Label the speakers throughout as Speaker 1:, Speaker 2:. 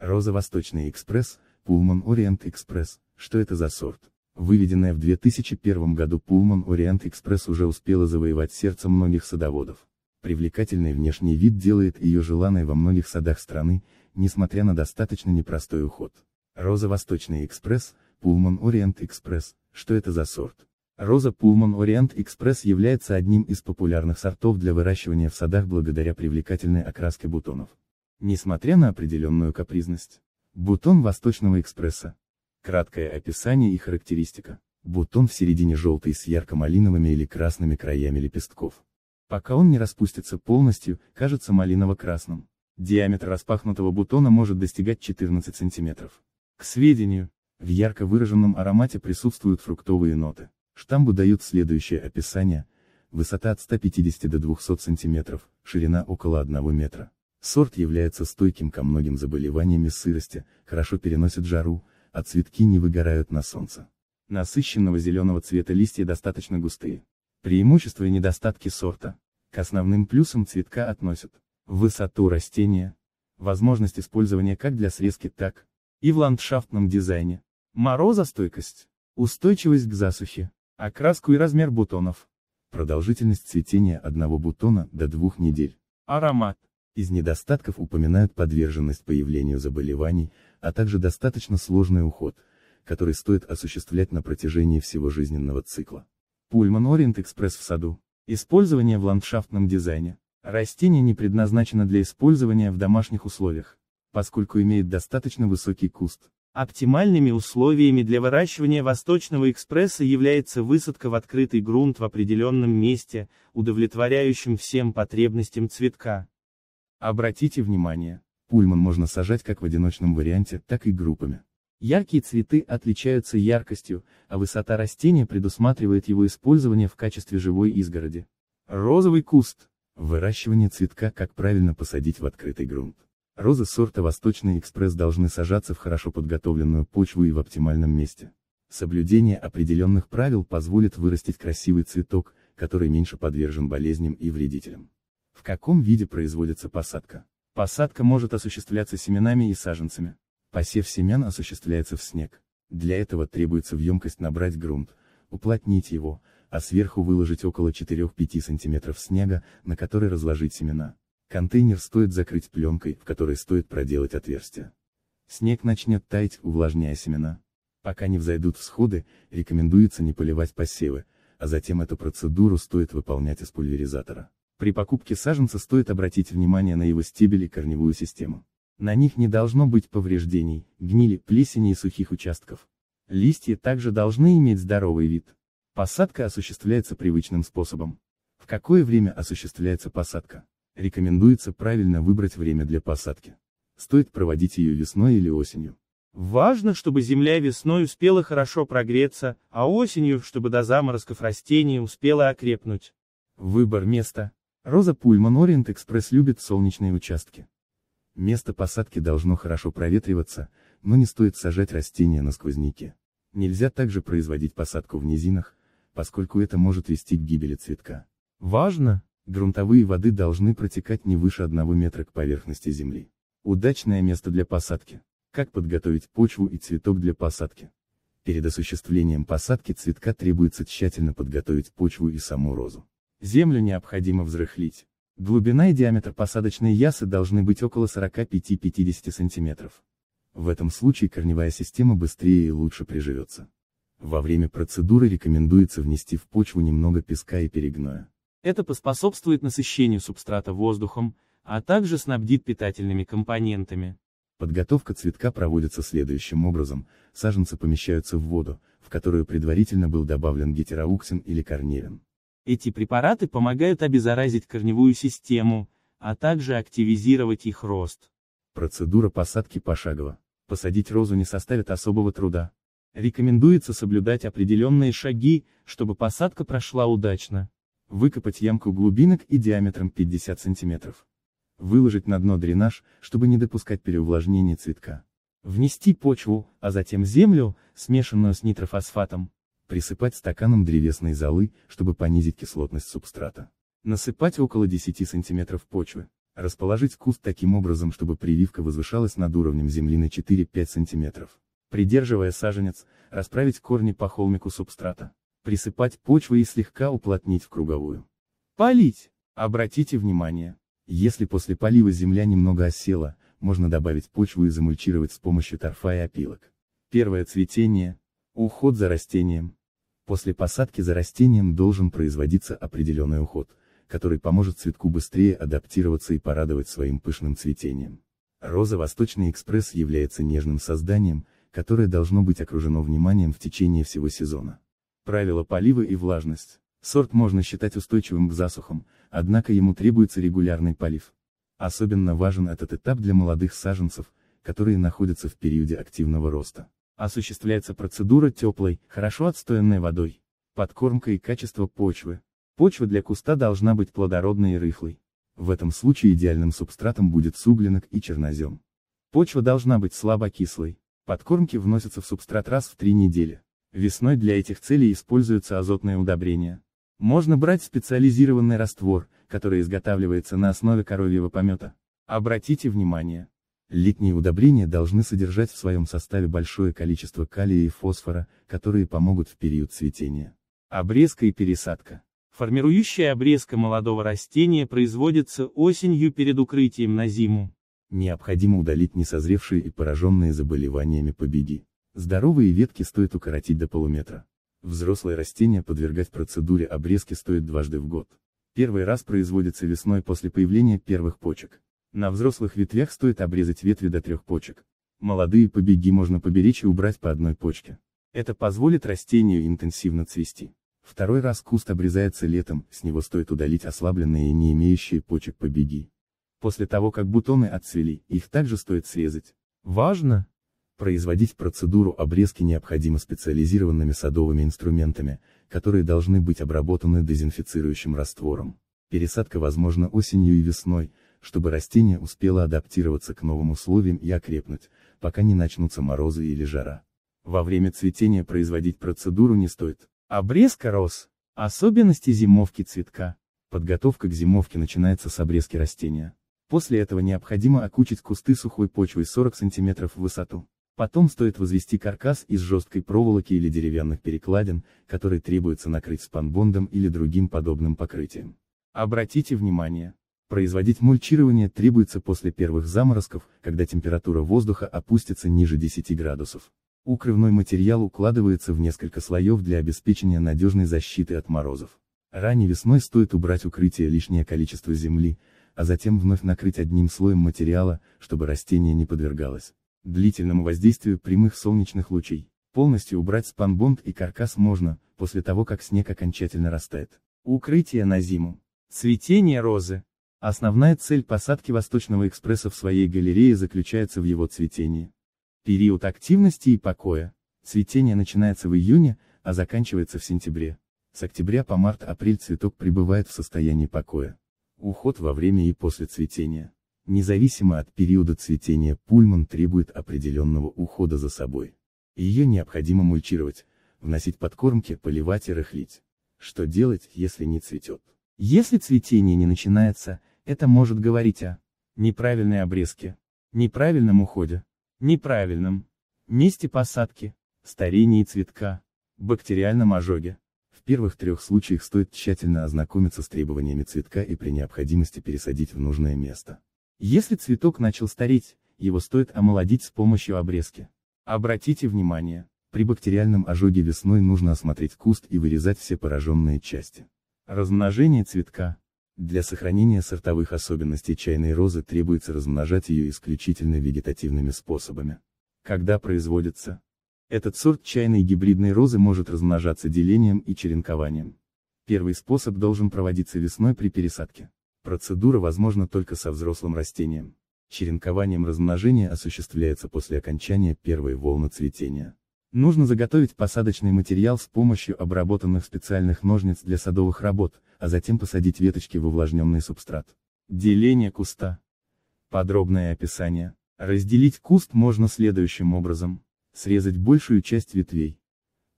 Speaker 1: Роза Восточный Экспресс, Пулман Ориент Экспресс, что это за сорт? Выведенная в 2001 году Пулман Ориент Экспресс уже успела завоевать сердце многих садоводов. Привлекательный внешний вид делает ее желанной во многих садах страны, несмотря на достаточно непростой уход. Роза Восточный Экспресс, Пулман Ориент Экспресс, что это за сорт? Роза Пулман Ориент Экспресс является одним из популярных сортов для выращивания в садах благодаря привлекательной окраске бутонов. Несмотря на определенную капризность. Бутон Восточного экспресса. Краткое описание и характеристика. Бутон в середине желтый с ярко-малиновыми или красными краями лепестков. Пока он не распустится полностью, кажется малиново-красным. Диаметр распахнутого бутона может достигать 14 см. К сведению, в ярко выраженном аромате присутствуют фруктовые ноты. Штамбу дают следующее описание. Высота от 150 до 200 см, ширина около 1 метра. Сорт является стойким ко многим заболеваниям сырости, хорошо переносит жару, а цветки не выгорают на солнце. Насыщенного зеленого цвета листья достаточно густые. Преимущества и недостатки сорта. К основным плюсам цветка относят высоту растения, возможность использования как для срезки, так и в ландшафтном дизайне, морозостойкость, устойчивость к засухе, окраску и размер бутонов, продолжительность цветения одного бутона до двух недель, аромат, из недостатков упоминают подверженность появлению заболеваний, а также достаточно сложный уход, который стоит осуществлять на протяжении всего жизненного цикла. Пульман Орient Экспресс в саду. Использование в ландшафтном дизайне. Растение не предназначено для использования в домашних условиях, поскольку имеет достаточно высокий куст.
Speaker 2: Оптимальными условиями для выращивания восточного экспресса является высадка в открытый грунт в определенном месте, удовлетворяющем всем потребностям цветка. Обратите внимание,
Speaker 1: пульман можно сажать как в одиночном варианте, так и группами. Яркие цветы отличаются яркостью, а высота растения предусматривает его использование в качестве живой изгороди. Розовый куст. Выращивание цветка как правильно посадить в открытый грунт. Розы сорта Восточный экспресс должны сажаться в хорошо подготовленную почву и в оптимальном месте. Соблюдение определенных правил позволит вырастить красивый цветок, который меньше подвержен болезням и вредителям. В каком виде производится посадка? Посадка может осуществляться семенами и саженцами. Посев семян осуществляется в снег. Для этого требуется в емкость набрать грунт, уплотнить его, а сверху выложить около 4-5 см снега, на который разложить семена. Контейнер стоит закрыть пленкой, в которой стоит проделать отверстие. Снег начнет таять, увлажняя семена. Пока не взойдут всходы, рекомендуется не поливать посевы, а затем эту процедуру стоит выполнять из пульверизатора. При покупке саженца стоит обратить внимание на его стебель и корневую систему. На них не должно быть повреждений, гнили, плесени и сухих участков. Листья также должны иметь здоровый вид. Посадка осуществляется привычным способом. В какое время осуществляется посадка? Рекомендуется правильно выбрать время для посадки. Стоит проводить ее весной или осенью.
Speaker 2: Важно, чтобы земля весной успела хорошо прогреться, а осенью, чтобы до заморозков растения успела окрепнуть. Выбор места.
Speaker 1: Роза Пульман Ориент Экспресс любит солнечные участки. Место посадки должно хорошо проветриваться, но не стоит сажать растения на сквозняке. Нельзя также производить посадку в низинах, поскольку это может вести к гибели цветка. Важно! Грунтовые воды должны протекать не выше 1 метра к поверхности земли. Удачное место для посадки. Как подготовить почву и цветок для посадки? Перед осуществлением посадки цветка требуется тщательно подготовить почву и саму розу. Землю необходимо взрыхлить. Глубина и диаметр посадочной ясы должны быть около 45-50 см. В этом случае корневая система быстрее и лучше приживется. Во время процедуры рекомендуется внести в почву немного песка и перегноя.
Speaker 2: Это поспособствует насыщению субстрата воздухом, а также снабдит питательными компонентами.
Speaker 1: Подготовка цветка проводится следующим образом, саженцы помещаются в воду, в которую предварительно был добавлен гетерауксин или карнирин.
Speaker 2: Эти препараты помогают обеззаразить корневую систему, а также активизировать их рост. Процедура посадки
Speaker 1: пошагово. Посадить розу не составит особого труда. Рекомендуется соблюдать определенные шаги, чтобы посадка прошла удачно. Выкопать ямку глубинок и диаметром 50 см. Выложить на дно дренаж, чтобы не допускать переувлажнения цветка. Внести почву, а затем землю, смешанную с нитрофосфатом. Присыпать стаканом древесной золы, чтобы понизить кислотность субстрата. Насыпать около 10 см почвы. Расположить куст таким образом, чтобы прививка возвышалась над уровнем земли на 4-5 см. Придерживая саженец, расправить корни по холмику субстрата. Присыпать почвы и слегка уплотнить в круговую. Полить! Обратите внимание, если после полива земля немного осела, можно добавить почву и замульчировать с помощью торфа и опилок. Первое цветение, уход за растением, После посадки за растением должен производиться определенный уход, который поможет цветку быстрее адаптироваться и порадовать своим пышным цветением. Роза Восточный экспресс является нежным созданием, которое должно быть окружено вниманием в течение всего сезона. Правила полива и влажность. Сорт можно считать устойчивым к засухам, однако ему требуется регулярный полив. Особенно важен этот этап для молодых саженцев, которые находятся в периоде активного роста. Осуществляется процедура теплой, хорошо отстоянной водой. Подкормка и качество почвы. Почва для куста должна быть плодородной и рыхлой. В этом случае идеальным субстратом будет суглинок и чернозем. Почва должна быть слабокислой. Подкормки вносятся в субстрат раз в три недели. Весной для этих целей используются азотные удобрения. Можно брать специализированный раствор, который изготавливается на основе коровьего помета. Обратите внимание, Летние удобрения должны содержать в своем составе большое количество калия и фосфора, которые помогут в период цветения. Обрезка и пересадка.
Speaker 2: Формирующая обрезка молодого растения производится осенью перед укрытием на зиму.
Speaker 1: Необходимо удалить несозревшие и пораженные заболеваниями побеги. Здоровые ветки стоит укоротить до полуметра. Взрослые растения подвергать процедуре обрезки стоит дважды в год. Первый раз производится весной после появления первых почек. На взрослых ветвях стоит обрезать ветви до трех почек. Молодые побеги можно поберечь и убрать по одной почке. Это позволит растению интенсивно цвести. Второй раз куст обрезается летом, с него стоит удалить ослабленные и не имеющие почек побеги. После того как бутоны отцвели, их также стоит срезать. Важно! Производить процедуру обрезки необходимо специализированными садовыми инструментами, которые должны быть обработаны дезинфицирующим раствором. Пересадка возможна осенью и весной, чтобы растение успело адаптироваться к новым условиям и окрепнуть, пока не начнутся морозы или жара. Во время цветения производить процедуру не стоит. Обрезка роз. Особенности зимовки цветка. Подготовка к зимовке начинается с обрезки растения. После этого необходимо окучить кусты сухой почвой 40 см в высоту. Потом стоит возвести каркас из жесткой проволоки или деревянных перекладин, который требуется накрыть спанбондом или другим подобным покрытием. Обратите внимание, Производить мульчирование требуется после первых заморозков, когда температура воздуха опустится ниже 10 градусов. Укрывной материал укладывается в несколько слоев для обеспечения надежной защиты от морозов. Ранней весной стоит убрать укрытие лишнее количество земли, а затем вновь накрыть одним слоем материала, чтобы растение не подвергалось длительному воздействию прямых солнечных лучей. Полностью убрать спанбонд и каркас можно, после того как снег окончательно растает. Укрытие на зиму.
Speaker 2: Цветение
Speaker 1: розы. Основная цель посадки Восточного экспресса в своей галерее заключается в его цветении. Период активности и покоя. Цветение начинается в июне, а заканчивается в сентябре. С октября по март-апрель цветок пребывает в состоянии покоя. Уход во время и после цветения. Независимо от периода цветения пульман требует определенного ухода за собой. Ее необходимо мульчировать, вносить подкормки, поливать и рыхлить. Что делать, если не цветет? Если цветение не начинается, это может говорить о неправильной обрезке, неправильном уходе, неправильном месте посадки, старении цветка, бактериальном ожоге. В первых трех случаях стоит тщательно ознакомиться с требованиями цветка и при необходимости пересадить в нужное место. Если цветок начал стареть, его стоит омолодить с помощью обрезки. Обратите внимание, при бактериальном ожоге весной нужно осмотреть куст и вырезать все пораженные части. Размножение цветка. Для сохранения сортовых особенностей чайной розы требуется размножать ее исключительно вегетативными способами. Когда производится? Этот сорт чайной гибридной розы может размножаться делением и черенкованием. Первый способ должен проводиться весной при пересадке. Процедура возможна только со взрослым растением. Черенкованием размножения осуществляется после окончания первой волны цветения. Нужно заготовить посадочный материал с помощью обработанных специальных ножниц для садовых работ, а затем посадить веточки в увлажненный субстрат. Деление куста. Подробное описание. Разделить куст можно следующим образом. Срезать большую часть ветвей.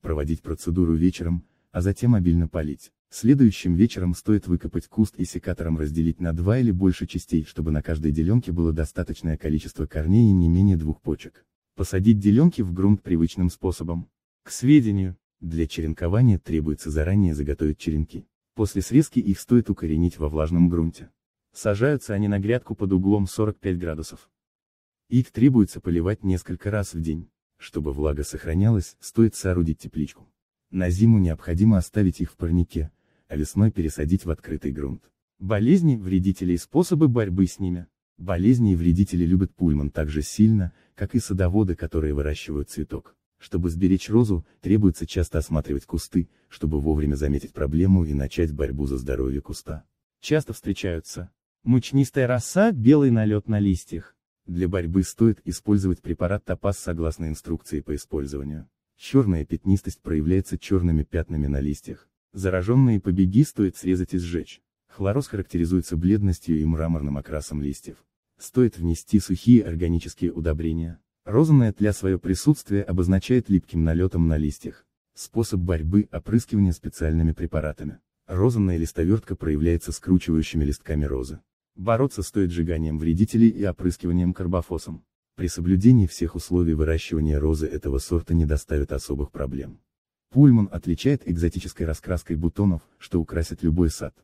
Speaker 1: Проводить процедуру вечером, а затем обильно полить. Следующим вечером стоит выкопать куст и секатором разделить на два или больше частей, чтобы на каждой деленке было достаточное количество корней и не менее двух почек. Посадить деленки в грунт привычным способом. К сведению, для черенкования требуется заранее заготовить черенки. После срезки их стоит укоренить во влажном грунте. Сажаются они на грядку под углом 45 градусов. Их требуется поливать несколько раз в день. Чтобы влага сохранялась, стоит соорудить тепличку. На зиму необходимо оставить их в парнике, а весной пересадить в открытый грунт. Болезни, вредители и способы борьбы с ними. Болезни и вредители любят пульман так же сильно, как и садоводы, которые выращивают цветок. Чтобы сберечь розу, требуется часто осматривать кусты, чтобы вовремя заметить проблему и начать борьбу за здоровье куста.
Speaker 2: Часто встречаются мучнистая роса, белый налет на листьях.
Speaker 1: Для борьбы стоит использовать препарат топаз согласно инструкции по использованию. Черная пятнистость проявляется черными пятнами на листьях. Зараженные побеги стоит срезать и сжечь. Хлороз характеризуется бледностью и мраморным окрасом листьев. Стоит внести сухие органические удобрения. Розанная тля свое присутствие обозначает липким налетом на листьях. Способ борьбы – опрыскивание специальными препаратами. Розанная листовертка проявляется скручивающими листками розы. Бороться стоит сжиганием вредителей и опрыскиванием карбофосом. При соблюдении всех условий выращивания розы этого сорта не доставит особых проблем. Пульман отличает экзотической раскраской бутонов, что украсит любой сад.